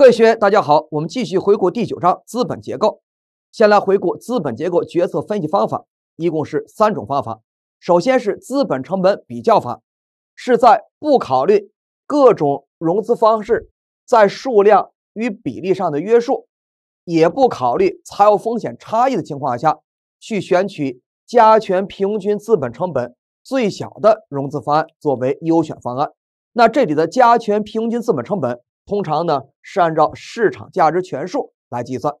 各位学员，大家好，我们继续回顾第九章资本结构。先来回顾资本结构决策分析方法，一共是三种方法。首先是资本成本比较法，是在不考虑各种融资方式在数量与比例上的约束，也不考虑财务风险差异的情况下，去选取加权平均资本成本最小的融资方案作为优选方案。那这里的加权平均资本成本。通常呢是按照市场价值权数来计算，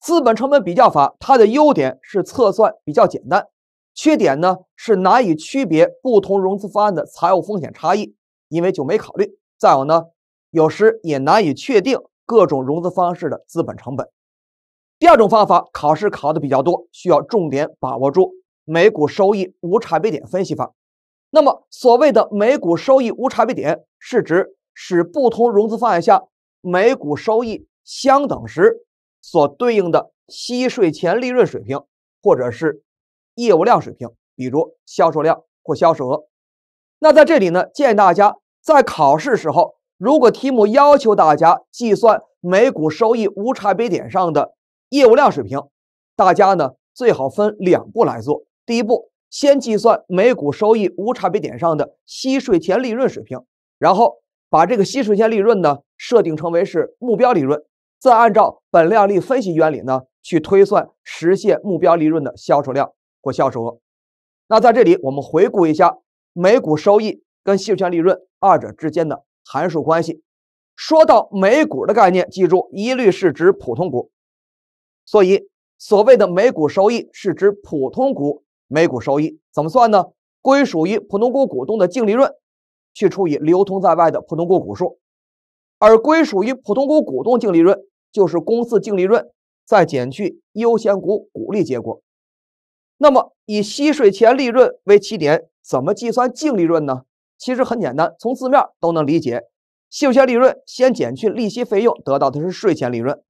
资本成本比较法它的优点是测算比较简单，缺点呢是难以区别不同融资方案的财务风险差异，因为就没考虑。再有呢，有时也难以确定各种融资方式的资本成本。第二种方法考试考的比较多，需要重点把握住每股收益无差别点分析法。那么所谓的每股收益无差别点是指。使不同融资方案下每股收益相等时，所对应的息税前利润水平，或者是业务量水平，比如销售量或销售额。那在这里呢，建议大家在考试时候，如果题目要求大家计算每股收益无差别点上的业务量水平，大家呢最好分两步来做。第一步，先计算每股收益无差别点上的息税前利润水平，然后。把这个吸水线利润呢设定成为是目标利润，再按照本量利分析原理呢去推算实现目标利润的销售量或销售额。那在这里我们回顾一下每股收益跟息税前利润二者之间的函数关系。说到每股的概念，记住一律是指普通股。所以所谓的每股收益是指普通股每股收益怎么算呢？归属于普通股股东的净利润。去除以流通在外的普通股股数，而归属于普通股股东净利润就是公司净利润再减去优先股股利结果。那么以息税前利润为起点，怎么计算净利润呢？其实很简单，从字面都能理解，息税前利润先减去利息费用，得到的是税前利润，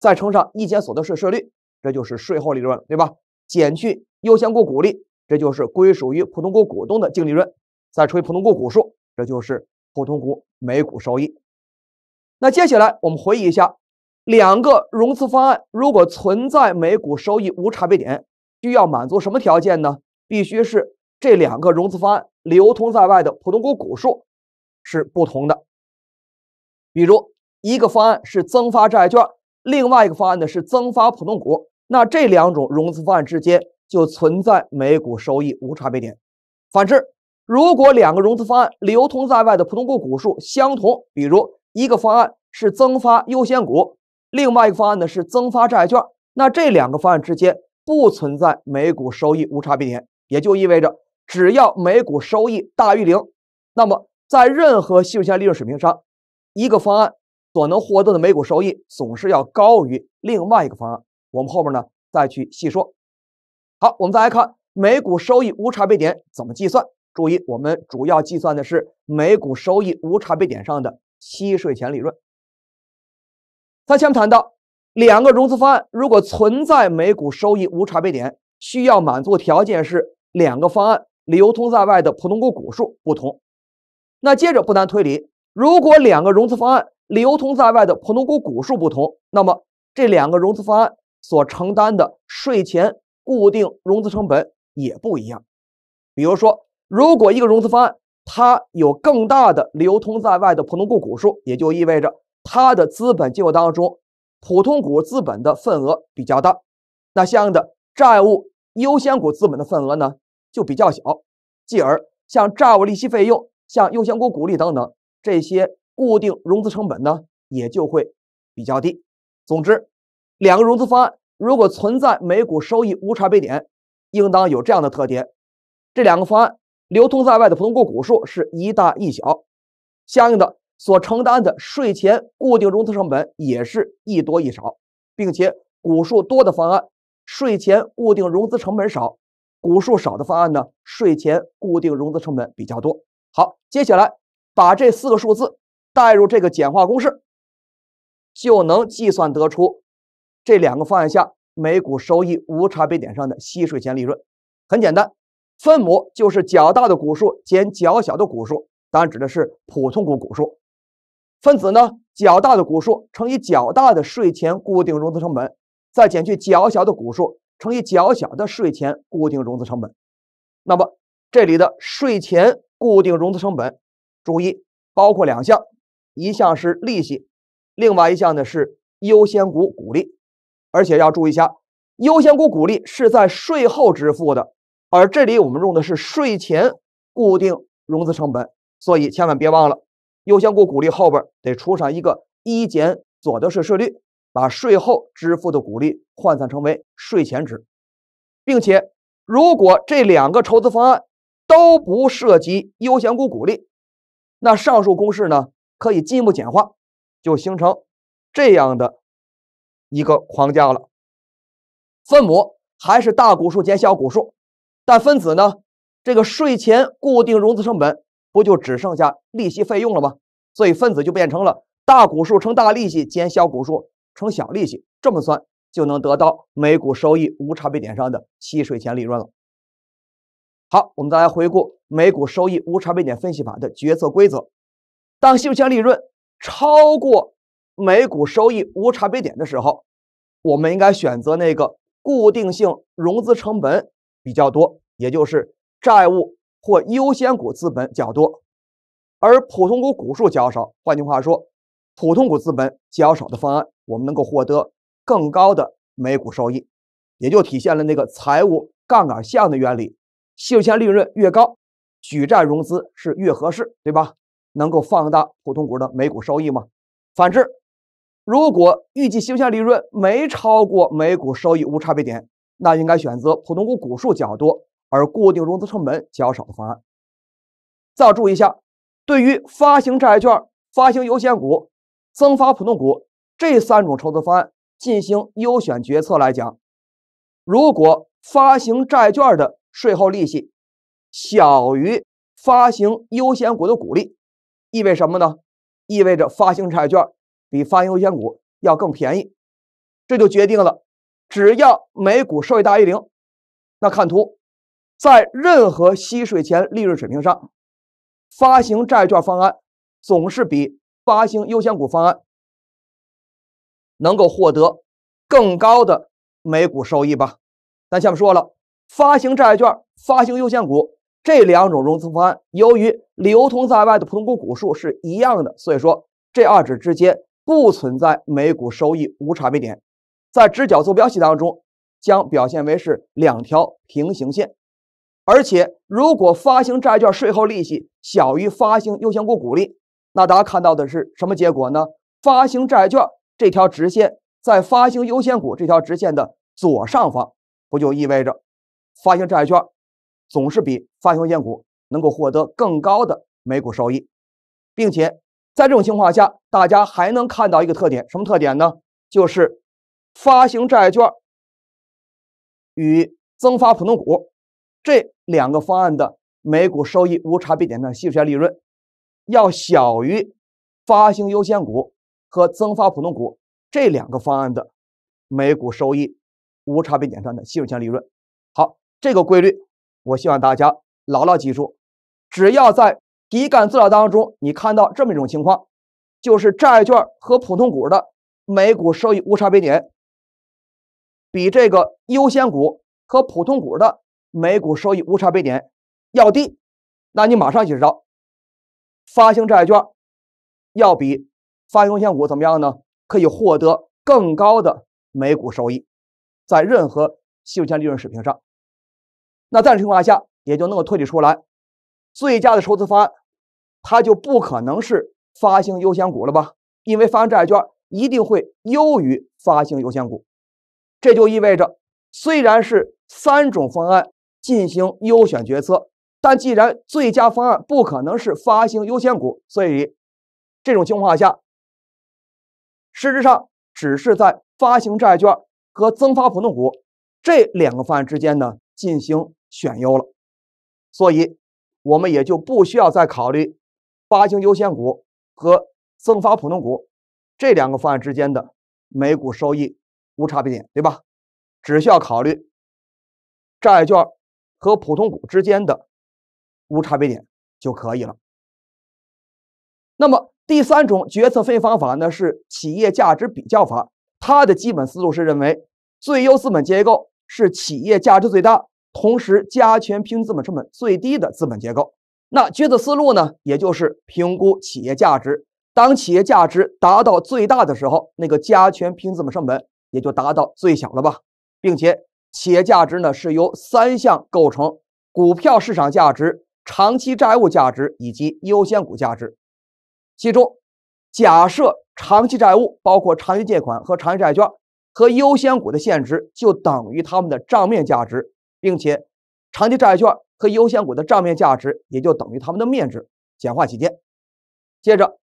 再乘上一间所得税税率，这就是税后利润，对吧？减去优先股股利，这就是归属于普通股股东的净利润，再除以普通股股数。这就是普通股每股收益。那接下来我们回忆一下，两个融资方案如果存在每股收益无差别点，需要满足什么条件呢？必须是这两个融资方案流通在外的普通股股数是不同的。比如一个方案是增发债券，另外一个方案呢是增发普通股，那这两种融资方案之间就存在每股收益无差别点。反之，如果两个融资方案流通在外的普通股股数相同，比如一个方案是增发优先股，另外一个方案呢是增发债券，那这两个方案之间不存在每股收益无差别点，也就意味着只要每股收益大于零，那么在任何信用线利润水平上，一个方案所能获得的每股收益总是要高于另外一个方案。我们后面呢再去细说。好，我们再来看每股收益无差别点怎么计算。注意，我们主要计算的是每股收益无差别点上的息税前利润。在前面谈到，两个融资方案如果存在每股收益无差别点，需要满足条件是两个方案流通在外的普通股股数不同。那接着不难推理，如果两个融资方案流通在外的普通股股数不同，那么这两个融资方案所承担的税前固定融资成本也不一样。比如说，如果一个融资方案它有更大的流通在外的普通股股数，也就意味着它的资本结构当中普通股资本的份额比较大，那相应的债务优先股资本的份额呢就比较小，继而像债务利息费用、像优先股股利等等这些固定融资成本呢也就会比较低。总之，两个融资方案如果存在每股收益无差别点，应当有这样的特点：这两个方案。流通在外的普通股股数是一大一小，相应的所承担的税前固定融资成本也是一多一少，并且股数多的方案税前固定融资成本少，股数少的方案呢税前固定融资成本比较多。好，接下来把这四个数字带入这个简化公式，就能计算得出这两个方案下每股收益无差别点上的息税前利润。很简单。分母就是较大的股数减较小的股数，当然指的是普通股股数。分子呢，较大的股数乘以较大的税前固定融资成本，再减去较小的股数乘以较小的税前固定融资成本。那么这里的税前固定融资成本，注意包括两项，一项是利息，另外一项呢是优先股股利。而且要注意一下，优先股股利是在税后支付的。而这里我们用的是税前固定融资成本，所以千万别忘了优先股股利后边得出上一个一减所得税税率，把税后支付的股利换算成为税前值，并且如果这两个筹资方案都不涉及优先股股利，那上述公式呢可以进一步简化，就形成这样的一个框架了。分母还是大股数减小股数。但分子呢？这个税前固定融资成本不就只剩下利息费用了吗？所以分子就变成了大股数乘大利息减小股数乘小利息，这么算就能得到每股收益无差别点上的息税前利润了。好，我们再来回顾每股收益无差别点分析法的决策规则：当息税前利润超过每股收益无差别点的时候，我们应该选择那个固定性融资成本。比较多，也就是债务或优先股资本较多，而普通股股数较少。换句话说，普通股资本较少的方案，我们能够获得更高的每股收益，也就体现了那个财务杠杆项的原理：息税利润越高，举债融资是越合适，对吧？能够放大普通股的每股收益吗？反之，如果预计息税利润没超过每股收益无差别点，那应该选择普通股股数较多而固定融资成本较少的方案。再注意一下，对于发行债券、发行优先股、增发普通股这三种筹资方案进行优选决策来讲，如果发行债券的税后利息小于发行优先股的股利，意味什么呢？意味着发行债券比发行优先股要更便宜，这就决定了。只要每股收益大于零，那看图，在任何息税前利润水平上，发行债券方案总是比发行优先股方案能够获得更高的每股收益吧？咱下面说了，发行债券、发行优先股这两种融资方案，由于流通在外的普通股股数是一样的，所以说这二者之间不存在每股收益无差别点。在直角坐标系当中，将表现为是两条平行线，而且如果发行债券税后利息小于发行优先股股利，那大家看到的是什么结果呢？发行债券这条直线在发行优先股这条直线的左上方，不就意味着发行债券总是比发行优先股能够获得更高的每股收益，并且在这种情况下，大家还能看到一个特点，什么特点呢？就是。发行债券与增发普通股这两个方案的每股收益无差别点的息税利润，要小于发行优先股和增发普通股这两个方案的每股收益无差别点上的系数利润。好，这个规律我希望大家牢牢记住。只要在题干资料当中你看到这么一种情况，就是债券和普通股的每股收益无差别点。比这个优先股和普通股的每股收益无差别点要低，那你马上就知道，发行债券要比发行优先股怎么样呢？可以获得更高的每股收益，在任何期权利润水平上。那在这种情况下，也就能够推理出来，最佳的筹资方案，它就不可能是发行优先股了吧？因为发行债券一定会优于发行优先股。这就意味着，虽然是三种方案进行优选决策，但既然最佳方案不可能是发行优先股，所以这种情况下，实质上只是在发行债券和增发普通股这两个方案之间呢进行选优了。所以，我们也就不需要再考虑发行优先股和增发普通股这两个方案之间的每股收益。无差别点，对吧？只需要考虑债券和普通股之间的无差别点就可以了。那么第三种决策分析方法呢，是企业价值比较法。它的基本思路是认为最优资本结构是企业价值最大，同时加权平均资本成本最低的资本结构。那决策思路呢，也就是评估企业价值。当企业价值达到最大的时候，那个加权平均资本成本。也就达到最小了吧，并且企业价值呢是由三项构成：股票市场价值、长期债务价值以及优先股价值。其中，假设长期债务包括长期借款和长期债券，和优先股的现值就等于它们的账面价值，并且长期债券和优先股的账面价值也就等于它们的面值。简化起见，接着，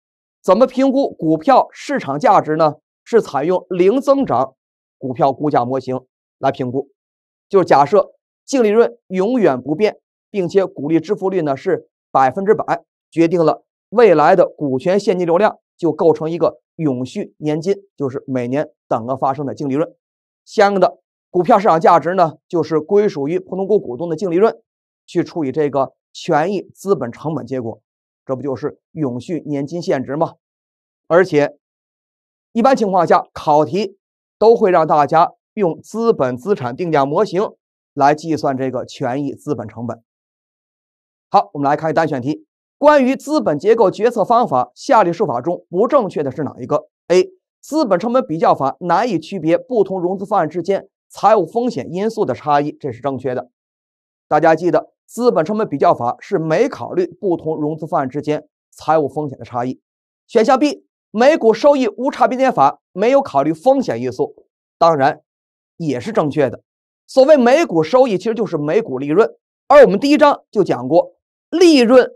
怎么评估股票市场价值呢？是采用零增长股票估价模型来评估，就是假设净利润永远不变，并且股利支付率呢是百分之百，决定了未来的股权现金流量就构成一个永续年金，就是每年等额发生的净利润，相应的股票市场价值呢就是归属于普通股股东的净利润去除以这个权益资本成本，结果这不就是永续年金现值吗？而且。一般情况下，考题都会让大家用资本资产定价模型来计算这个权益资本成本。好，我们来看单选题。关于资本结构决策方法，下列说法中不正确的是哪一个？A. 资本成本比较法难以区别不同融资方案之间财务风险因素的差异，这是正确的。大家记得，资本成本比较法是没考虑不同融资方案之间财务风险的差异。选项 B。每股收益无差别法没有考虑风险因素，当然也是正确的。所谓每股收益其实就是每股利润，而我们第一章就讲过，利润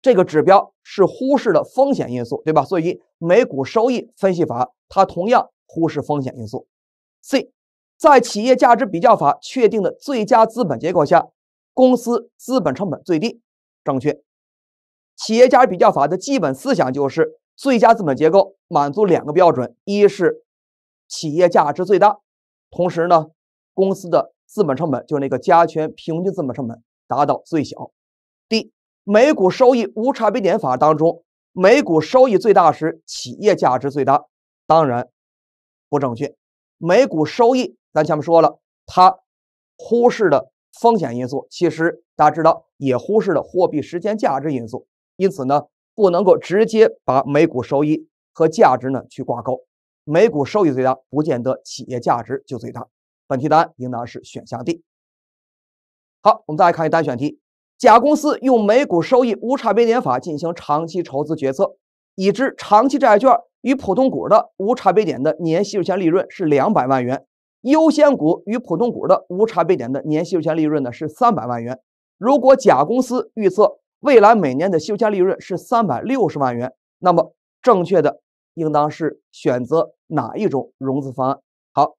这个指标是忽视了风险因素，对吧？所以每股收益分析法它同样忽视风险因素。C，在企业价值比较法确定的最佳资本结构下，公司资本成本最低，正确。企业价值比较法的基本思想就是。最佳资本结构满足两个标准：一是企业价值最大，同时呢，公司的资本成本就是那个加权平均资本成本达到最小。D，每股收益无差别点法当中，每股收益最大时，企业价值最大，当然不正确。每股收益，咱前面说了，它忽视了风险因素，其实大家知道也忽视了货币时间价值因素，因此呢。不能够直接把每股收益和价值呢去挂钩，每股收益最大不见得企业价值就最大。本题答案应当是选项 D。好，我们再来看一单选题。甲公司用每股收益无差别点法进行长期筹资决策，已知长期债券与普通股的无差别点的年息税前利润是两百万元，优先股与普通股的无差别点的年息税前利润呢是三百万元。如果甲公司预测。未来每年的休假利润是三百六十万元，那么正确的应当是选择哪一种融资方案？好，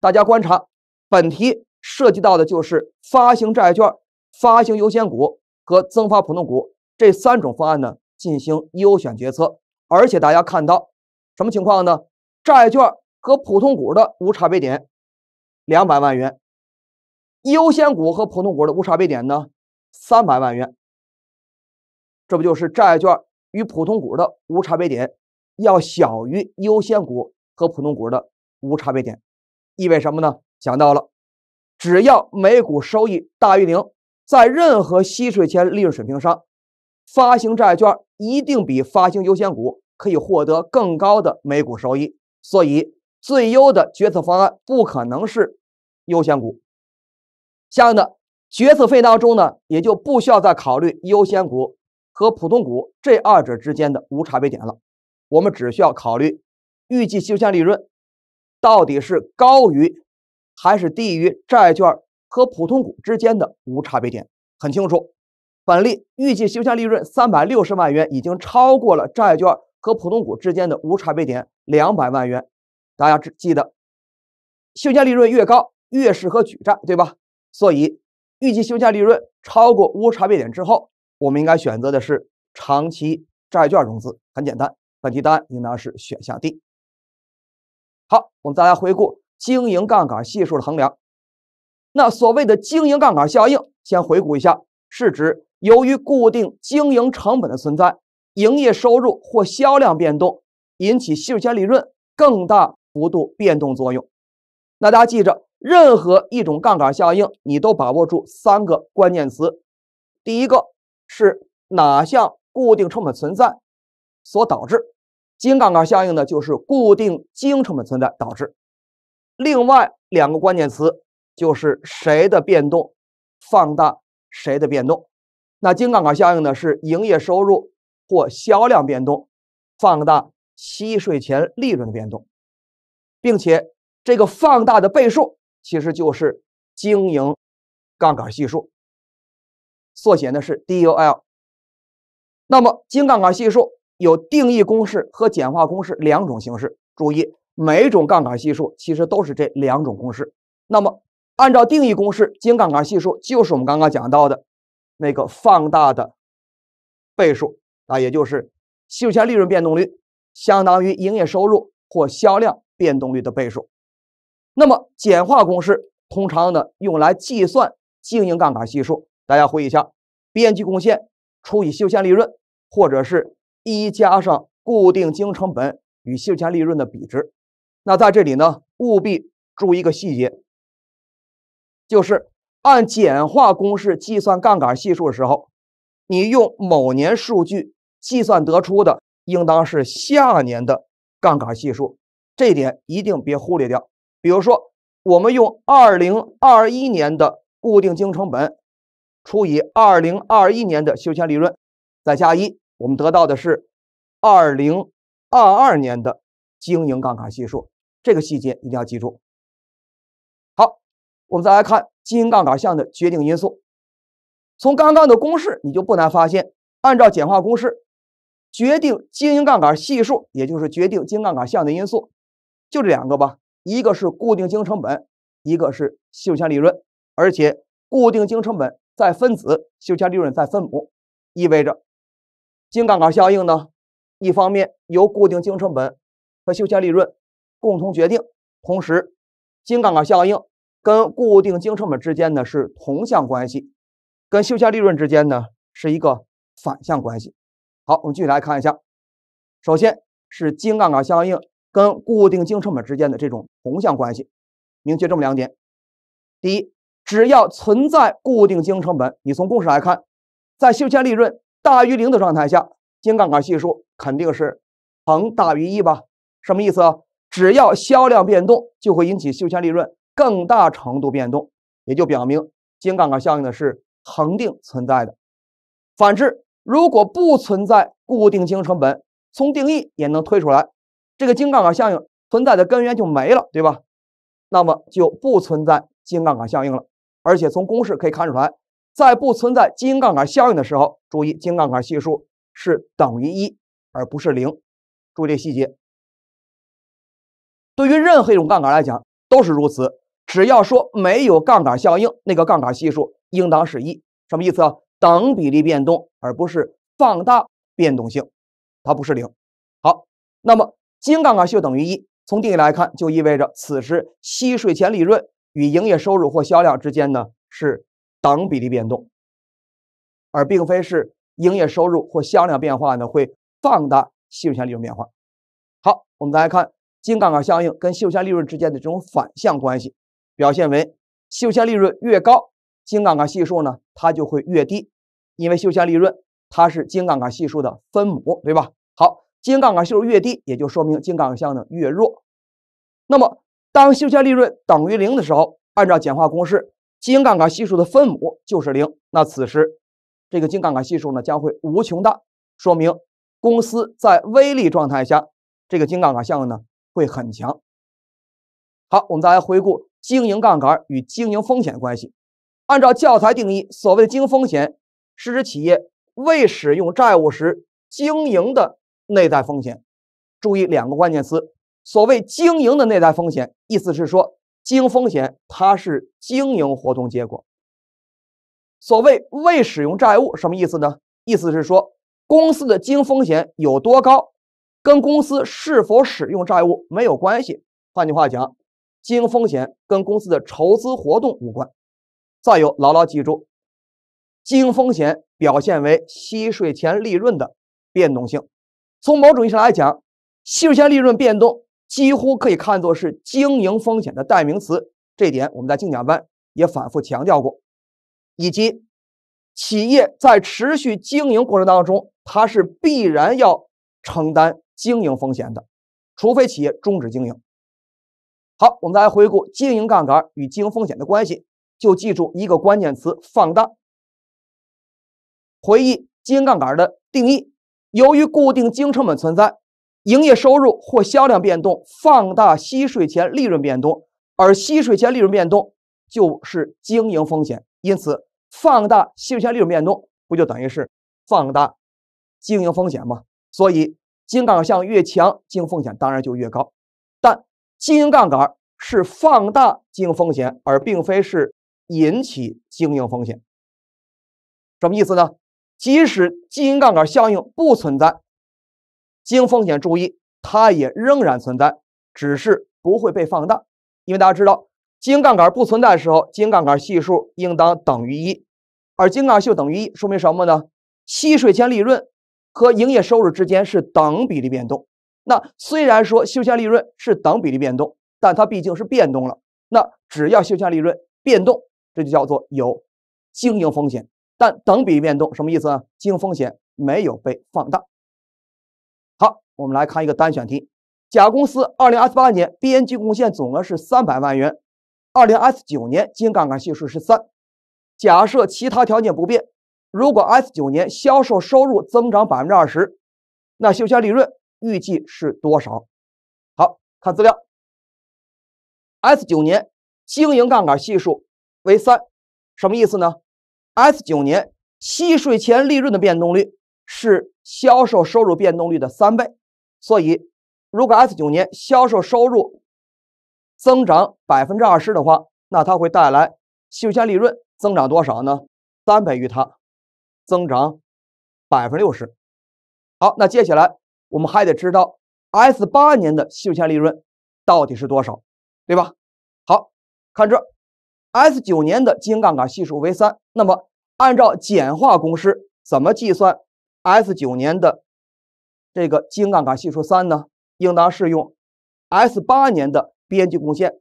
大家观察，本题涉及到的就是发行债券、发行优先股和增发普通股这三种方案呢进行优选决策。而且大家看到什么情况呢？债券和普通股的无差别点两百万元，优先股和普通股的无差别点呢三百万元。这不就是债券与普通股的无差别点要小于优先股和普通股的无差别点，意味什么呢？想到了，只要每股收益大于零，在任何息税前利润水平上，发行债券一定比发行优先股可以获得更高的每股收益。所以，最优的决策方案不可能是优先股。相应的，决策费当中呢，也就不需要再考虑优先股。和普通股这二者之间的无差别点了，我们只需要考虑预计修现利润到底是高于还是低于债券和普通股之间的无差别点。很清楚，本例预计修现利润三百六十万元已经超过了债券和普通股之间的无差别点两百万元。大家只记得，修现利润越高越适合举债，对吧？所以预计修假利润超过无差别点之后。我们应该选择的是长期债券融资，很简单。本题答案应当是选项 D。好，我们再来回顾经营杠杆系数的衡量。那所谓的经营杠杆效应，先回顾一下，是指由于固定经营成本的存在，营业收入或销量变动引起息税前利润更大幅度变动作用。那大家记着，任何一种杠杆效应，你都把握住三个关键词，第一个。是哪项固定成本存在所导致？经杠杆效应呢？就是固定经营成本存在导致。另外两个关键词就是谁的变动放大谁的变动。那经杠杆效应呢？是营业收入或销量变动放大息税前利润的变动，并且这个放大的倍数其实就是经营杠杆系数。缩写呢是 d u l 那么，精杠杆系数有定义公式和简化公式两种形式。注意，每种杠杆系数其实都是这两种公式。那么，按照定义公式，精杠杆系数就是我们刚刚讲到的那个放大的倍数，啊，也就是息税前利润变动率相当于营业收入或销量变动率的倍数。那么，简化公式通常呢用来计算经营杠杆系数。大家回忆一下，边际贡献除以休闲利润，或者是一加上固定经营成本与休闲利润的比值。那在这里呢，务必注意一个细节，就是按简化公式计算杠杆系数的时候，你用某年数据计算得出的，应当是下年的杠杆系数，这点一定别忽略掉。比如说，我们用二零二一年的固定经营成本。除以二零二一年的修前利润，再加一，我们得到的是二零二二年的经营杠杆系数。这个细节一定要记住。好，我们再来看经营杠杆项的决定因素。从刚刚的公式，你就不难发现，按照简化公式，决定经营杠杆系数，也就是决定经营杠杆项的因素，就这两个吧。一个是固定经营成本，一个是修前利润，而且固定经营成本。在分子，修加利润在分母，意味着精杠杆效应呢？一方面由固定经营成本和修加利润共同决定，同时，精杠杆效应跟固定经营成本之间呢是同向关系，跟修加利润之间呢是一个反向关系。好，我们具体来看一下。首先是精杠杆效应跟固定经营成本之间的这种同向关系，明确这么两点：第一，只要存在固定经营成本，你从公式来看，在税前利润大于零的状态下，经营杠杆系数肯定是恒大于一吧？什么意思啊？只要销量变动，就会引起税前利润更大程度变动，也就表明经营杠杆效应的是恒定存在的。反之，如果不存在固定经营成本，从定义也能推出来，这个经营杠杆效应存在的根源就没了，对吧？那么就不存在经营杠杆效应了。而且从公式可以看出来，在不存在经营杠杆效应的时候，注意经营杠杆系数是等于一，而不是零。注意这细节。对于任何一种杠杆来讲都是如此，只要说没有杠杆效应，那个杠杆系数应当是一。什么意思啊？等比例变动，而不是放大变动性，它不是零。好，那么经营杠杆系数等于一，从定义来看，就意味着此时息税前利润。与营业收入或销量之间呢是等比例变动，而并非是营业收入或销量变化呢会放大信用权利润变化。好，我们再来看净杠杆效应跟息税权利润之间的这种反向关系，表现为息税权利润越高，净杠杆系数呢它就会越低，因为息税利润它是净杠杆系数的分母，对吧？好，净杠杆系数越低，也就说明净杠杆效应越弱。那么，当息前利润等于零的时候，按照简化公式，经营杠杆系数的分母就是零，那此时这个经营杠杆系数呢将会无穷大，说明公司在微利状态下，这个经营杠杆效应呢会很强。好，我们再来回顾经营杠杆与经营风险关系。按照教材定义，所谓经营风险是指企业未使用债务时经营的内在风险。注意两个关键词。所谓经营的内在风险，意思是说经营风险它是经营活动结果。所谓未使用债务什么意思呢？意思是说公司的经营风险有多高，跟公司是否使用债务没有关系。换句话讲，经营风险跟公司的筹资活动无关。再有，牢牢记住，经营风险表现为息税前利润的变动性。从某种意义上来讲，息税前利润变动。几乎可以看作是经营风险的代名词，这点我们在精讲班也反复强调过。以及，企业在持续经营过程当中，它是必然要承担经营风险的，除非企业终止经营。好，我们再来回顾经营杠杆与经营风险的关系，就记住一个关键词：放大。回忆经营杠杆的定义，由于固定经营成本存在。营业收入或销量变动放大吸税前利润变动，而吸税前利润变动就是经营风险，因此放大吸税前利润变动不就等于是放大经营风险吗？所以，经营杠杆效应越强，经营风险当然就越高。但经营杠杆是放大经营风险，而并非是引起经营风险。什么意思呢？即使经营杠杆效应不存在。经风险注意，它也仍然存在，只是不会被放大。因为大家知道，经营杠杆不存在的时候，经营杠杆系数应当等于一。而经杠杆系数等于一，说明什么呢？息税前利润和营业收入之间是等比例变动。那虽然说休闲利润是等比例变动，但它毕竟是变动了。那只要休闲利润变动，这就叫做有经营风险。但等比例变动什么意思呢？经营风险没有被放大。我们来看一个单选题：甲公司2028年边际贡献总额是三百万元，2029年经营杠杆系数是三。假设其他条件不变，如果 S9 年销售收入增长百分之二十，那销前利润预计是多少？好，看资料。S9 年经营杠杆系数为三，什么意思呢？S9 年息税前利润的变动率是销售收入变动率的三倍。所以，如果 S 九年销售收入增长百分之二十的话，那它会带来休闲利润增长多少呢？三倍于它，增长百分之六十。好，那接下来我们还得知道 S 八年的休闲利润到底是多少，对吧？好，看这 S 九年的经营杠杆系数为三，那么按照简化公式，怎么计算 S 九年的？这个净杠杆系数三呢，应当适用 S 八年的边际贡献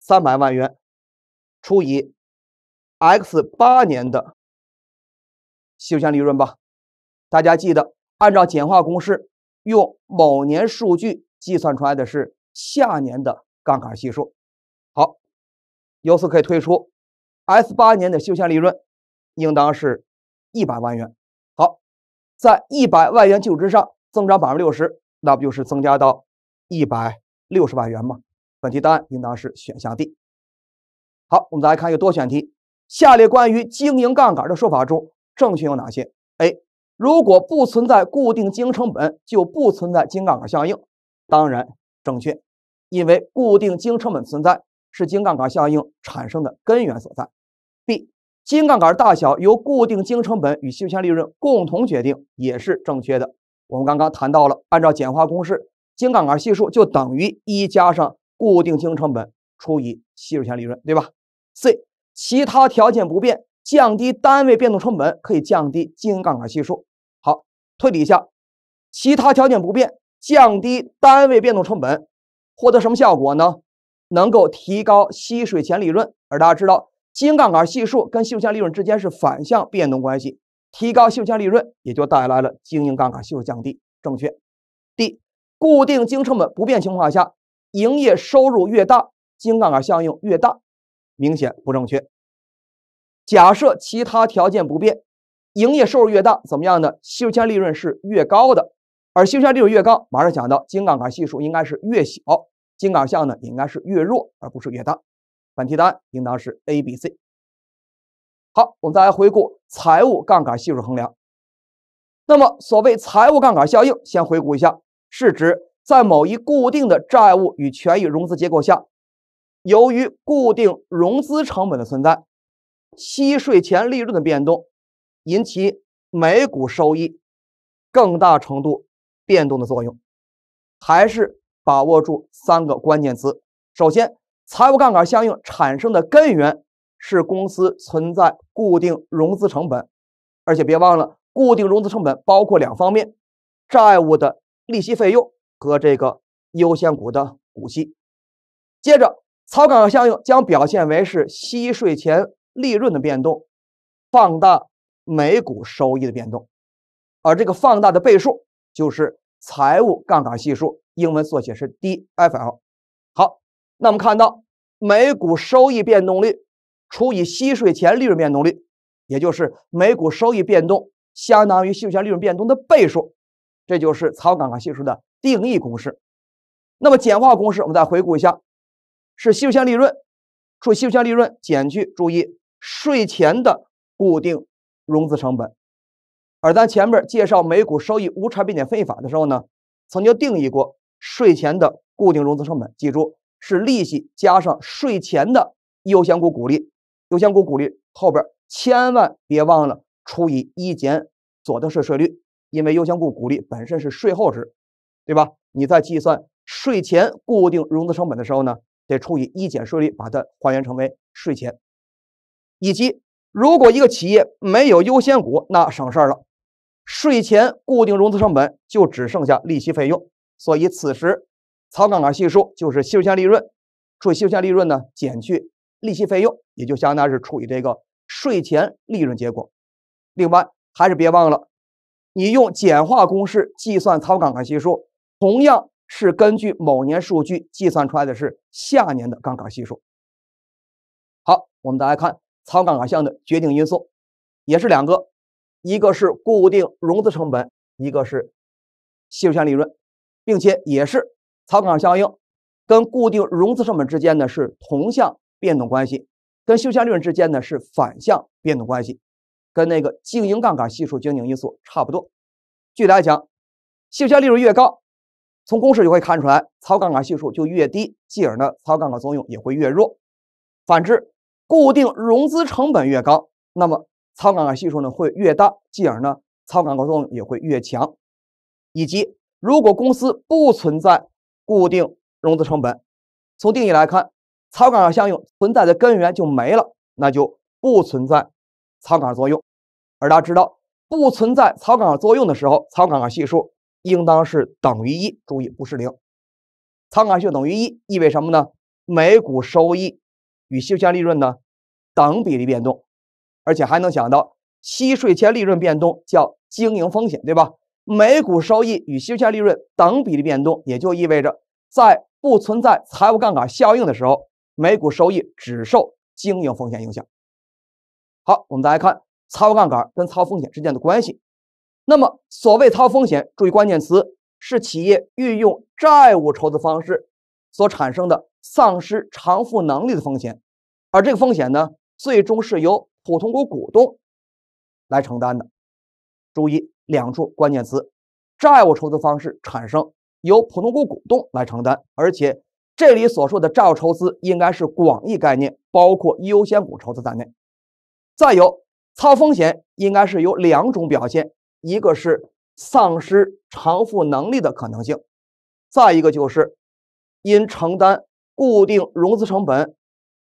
三百万元除以 X 八年的休闲利润吧？大家记得按照简化公式，用某年数据计算出来的是下年的杠杆系数。好，由此可以推出 S 八年的休闲利润应当是一百万元。好，在一百万元基础之上。增长百分之六十，那不就是增加到一百六十万元吗？本题答案应当是选项 D。好，我们再来看一个多选题：下列关于经营杠杆的说法中，正确有哪些？A. 如果不存在固定经营成本，就不存在经营杠杆效应，当然正确，因为固定经营成本存在是经营杠杆效应产生的根源所在。B. 经营杠杆大小由固定经营成本与息闲利润共同决定，也是正确的。我们刚刚谈到了，按照简化公式，经营杠杆系数就等于一加上固定经营成本除以息税前利润，对吧？c 其他条件不变，降低单位变动成本可以降低经营杠杆系数。好，推理一下，其他条件不变，降低单位变动成本，获得什么效果呢？能够提高吸税前利润。而大家知道，经营杠杆系数跟吸税前利润之间是反向变动关系。提高息税利润，也就带来了经营杠杆系数降低。正确。D，固定经营成本不变情况下，营业收入越大，经营杠杆效应越大，明显不正确。假设其他条件不变，营业收入越大，怎么样呢？息收钱利润是越高的，而息收前利润越高，马上想到经营杠杆系数应该是越小，经营应呢也应该是越弱，而不是越大。本题答案应当是 A、B、C。好，我们再来回顾。财务杠杆系数衡量，那么所谓财务杠杆效应，先回顾一下，是指在某一固定的债务与权益融资结构下，由于固定融资成本的存在，息税前利润的变动引起每股收益更大程度变动的作用，还是把握住三个关键词？首先，财务杠杆效应产生的根源。是公司存在固定融资成本，而且别忘了，固定融资成本包括两方面：债务的利息费用和这个优先股的股息。接着，草稿效应将表现为是息税前利润的变动，放大每股收益的变动，而这个放大的倍数就是财务杠杆系数，英文缩写是 DFL。好，那我们看到每股收益变动率。除以息税前利润变动率，也就是每股收益变动相当于息税前利润变动的倍数，这就是草杠杆系数的定义公式。那么简化公式，我们再回顾一下，是息税前利润除息税前利润减去注意税前的固定融资成本。而咱前面介绍每股收益无差别点分法的时候呢，曾经定义过税前的固定融资成本，记住是利息加上税前的优先股股利。优先股股利后边千万别忘了除以一减所得税税率，因为优先股股利本身是税后值，对吧？你在计算税前固定融资成本的时候呢，得除以一减税率，把它还原成为税前。以及，如果一个企业没有优先股，那省事儿了，税前固定融资成本就只剩下利息费用。所以此时，财杠杆系数就是息前利润除以息前利润呢，减去利息费用。也就相当是处于这个税前利润结果。另外，还是别忘了，你用简化公式计算草杠杆系数，同样是根据某年数据计算出来的是下年的杠杆系数。好，我们再来看草杠杆项的决定因素，也是两个，一个是固定融资成本，一个是息税前利润，并且也是草杠杆效应跟固定融资成本之间呢是同向变动关系。跟休税利润之间呢是反向变动关系，跟那个经营杠杆系数、经营因素差不多。具体来讲，休税利润越高，从公式就可以看出来，超杠杆系数就越低，继而呢，超杠杆作用也会越弱。反之，固定融资成本越高，那么超杠杆系数呢会越大，继而呢，超杠杆作用也会越强。以及，如果公司不存在固定融资成本，从定义来看。草务杆效应存在的根源就没了，那就不存在草杆作用。而大家知道，不存在草杆作用的时候，草务杆系数应当是等于一，注意不是零。草杆系数等于一意味什么呢？每股收益与息税前利润呢等比例变动，而且还能想到，息税前利润变动叫经营风险，对吧？每股收益与息税前利润等比例变动，也就意味着在不存在财务杠杆效应的时候。每股收益只受经营风险影响。好，我们再来看操杠杆跟操风险之间的关系。那么，所谓操风险，注意关键词，是企业运用债务筹资方式所产生的丧失偿付能力的风险，而这个风险呢，最终是由普通股股东来承担的。注意两处关键词：债务筹资方式产生，由普通股股东来承担，而且。这里所说的债务筹资应该是广义概念，包括优先股筹资在内。再有，操风险应该是有两种表现：一个是丧失偿付能力的可能性，再一个就是因承担固定融资成本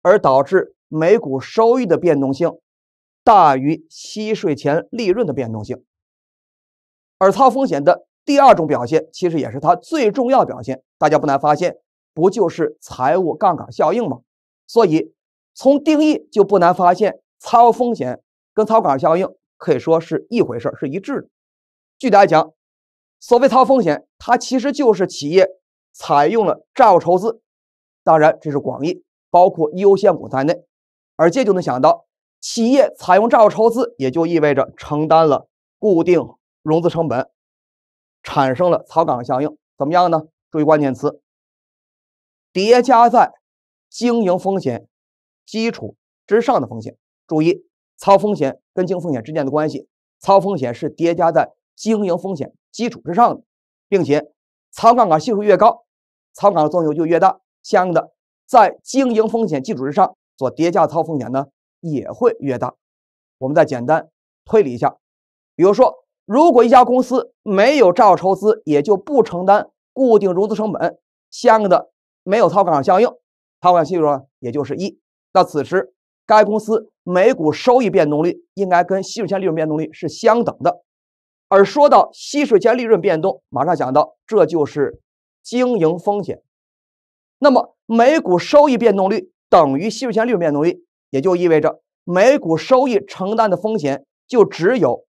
而导致每股收益的变动性大于息税前利润的变动性。而操风险的第二种表现，其实也是它最重要表现。大家不难发现。不就是财务杠杆效应吗？所以从定义就不难发现，财务风险跟财务杠杆效应可以说是一回事是一致的。具体来讲，所谓财务风险，它其实就是企业采用了债务筹资，当然这是广义，包括优先股在内。而这就能想到，企业采用债务筹资也就意味着承担了固定融资成本，产生了草务杆效应。怎么样呢？注意关键词。叠加在经营风险基础之上的风险，注意，操风险跟营风险之间的关系，操风险是叠加在经营风险基础之上的，并且，操杠杆系数越高，操杠杆作用就越大，相应的，在经营风险基础之上所叠加操风险呢，也会越大。我们再简单推理一下，比如说，如果一家公司没有债务筹资，也就不承担固定融资成本，相应的。没有操作杠杆效应，操作杠杆系数也就是一。那此时，该公司每股收益变动率应该跟息税前利润变动率是相等的。而说到息税前利润变动，马上想到这就是经营风险。那么，每股收益变动率等于息税前利润变动率，也就意味着每股收益承担的风险就只有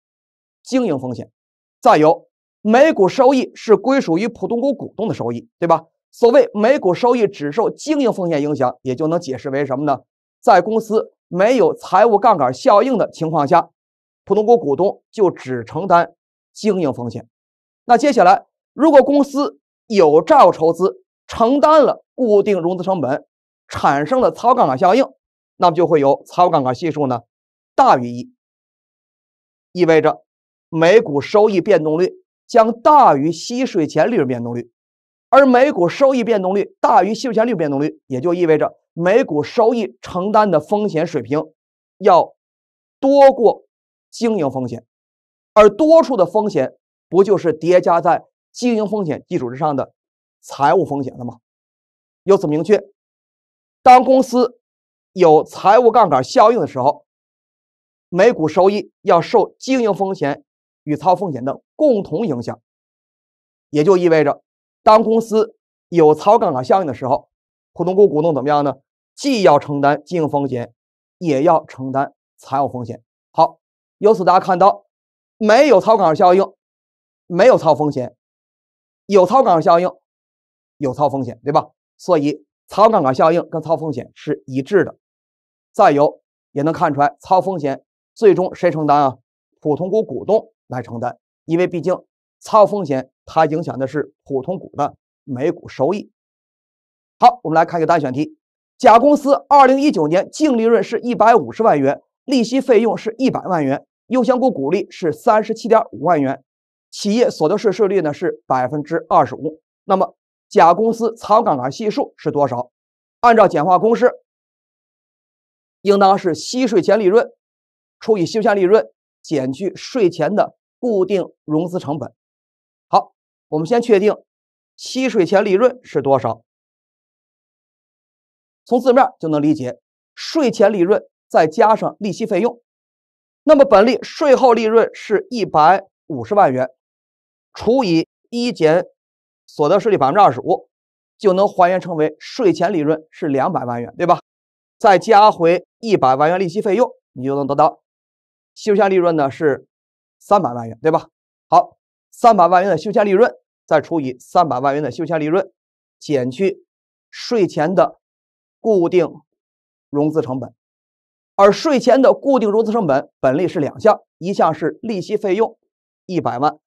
经营风险。再有，每股收益是归属于普通股股东的收益，对吧？所谓每股收益只受经营风险影响，也就能解释为什么呢？在公司没有财务杠杆效应的情况下，普通股股东就只承担经营风险。那接下来，如果公司有债务筹资，承担了固定融资成本，产生了超杠杆效应，那么就会有财务杠杆系数呢大于一，意味着每股收益变动率将大于息税前利润变动率。而每股收益变动率大于息权率变动率，也就意味着每股收益承担的风险水平要多过经营风险，而多出的风险不就是叠加在经营风险基础之上的财务风险了吗？由此明确，当公司有财务杠杆效应的时候，每股收益要受经营风险与操风险的共同影响，也就意味着。当公司有超杠杆效应的时候，普通股股东怎么样呢？既要承担经营风险，也要承担财务风险。好，由此大家看到，没有超杠杆效应，没有超风险；有超杠杆效应，有超风险，对吧？所以，超杠杆效应跟超风险是一致的。再有，也能看出来，超风险最终谁承担啊？普通股股东来承担，因为毕竟。操风险它影响的是普通股的每股收益。好，我们来看一个单选题：甲公司二零一九年净利润是一百五十万元，利息费用是一百万元，优先股股利是三十七点五万元，企业所得税税率呢是百分之二十五。那么，甲公司操杠杆系数是多少？按照简化公式，应当是息税前利润除以税前利润减去税前的固定融资成本。我们先确定，吸税前利润是多少？从字面就能理解，税前利润再加上利息费用，那么本利税后利润是一百五十万元，除以一减所得税率百分之二十五，就能还原成为税前利润是两百万元，对吧？再加回一百万元利息费用，你就能得到吸项利润呢是三百万元，对吧？好。三百万元的修闲利润，再除以三百万元的修闲利润，减去税前的固定融资成本，而税前的固定融资成本本利是两项，一项是利息费用一百万，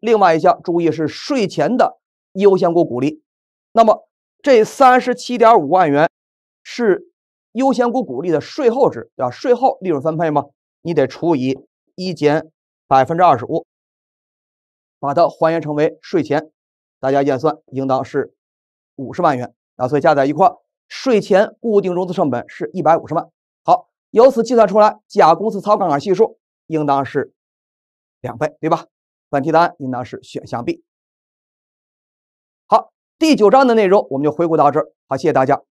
另外一项注意是税前的优先股股利。那么这三十七点五万元是优先股股利的税后值，啊，税后利润分配吗？你得除以一减百分之二十五。把它还原成为税前，大家验算应当是五十万元啊，所以加在一块，税前固定融资成本是一百五十万。好，由此计算出来，甲公司超杠杆系数应当是两倍，对吧？本题答案应当是选项 B。好，第九章的内容我们就回顾到这儿，好，谢谢大家。